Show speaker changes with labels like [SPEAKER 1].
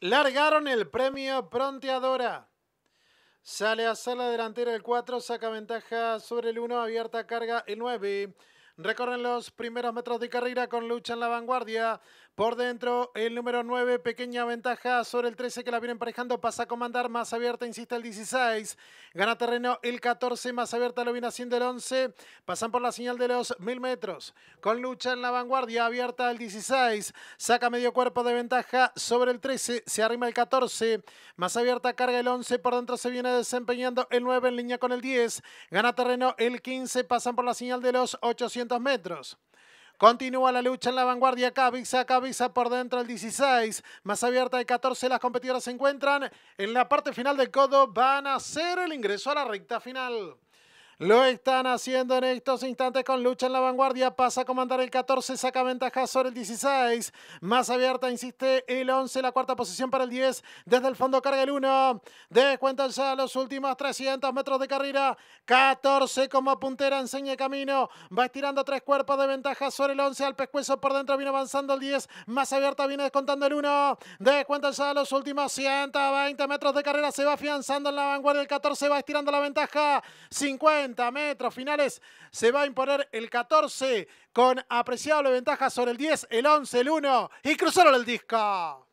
[SPEAKER 1] Largaron el premio Pronteadora. Sale a sala delantera el 4, saca ventaja sobre el 1, abierta carga el 9. Recorren los primeros metros de carrera con lucha en la vanguardia. Por dentro, el número 9, pequeña ventaja sobre el 13 que la viene emparejando. Pasa a comandar, más abierta, insiste el 16. Gana terreno el 14, más abierta lo viene haciendo el 11. Pasan por la señal de los 1000 metros. Con lucha en la vanguardia, abierta el 16. Saca medio cuerpo de ventaja sobre el 13. Se arrima el 14. Más abierta carga el 11. Por dentro se viene desempeñando el 9 en línea con el 10. Gana terreno el 15. Pasan por la señal de los 800 metros. Continúa la lucha en la vanguardia. Cabiza, Cabiza por dentro el 16. Más abierta el 14. Las competidoras se encuentran en la parte final del codo. Van a hacer el ingreso a la recta final. Lo están haciendo en estos instantes con lucha en la vanguardia. Pasa a comandar el 14, saca ventaja sobre el 16. Más abierta, insiste el 11, la cuarta posición para el 10. Desde el fondo carga el 1. Descuentan ya los últimos 300 metros de carrera. 14 como puntera, enseña camino. Va estirando tres cuerpos de ventaja sobre el 11. Al pescuezo por dentro viene avanzando el 10. Más abierta viene descontando el 1. Descuentan ya los últimos 120 metros de carrera. Se va afianzando en la vanguardia. El 14 va estirando la ventaja. 50 metros finales se va a imponer el 14 con apreciable ventaja sobre el 10, el 11, el 1 y cruzaron el disco.